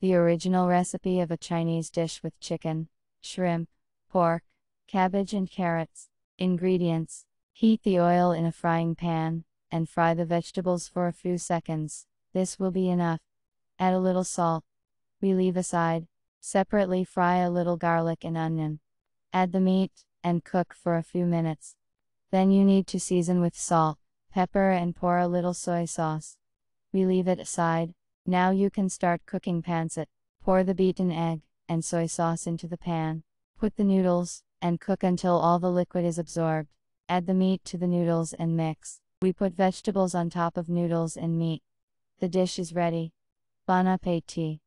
The original recipe of a Chinese dish with chicken, shrimp, pork, cabbage and carrots. Ingredients. Heat the oil in a frying pan, and fry the vegetables for a few seconds. This will be enough. Add a little salt. We leave aside. Separately fry a little garlic and onion. Add the meat, and cook for a few minutes. Then you need to season with salt, pepper and pour a little soy sauce. We leave it aside. Now you can start cooking pancit. Pour the beaten egg and soy sauce into the pan. Put the noodles and cook until all the liquid is absorbed. Add the meat to the noodles and mix. We put vegetables on top of noodles and meat. The dish is ready. Bon appetit.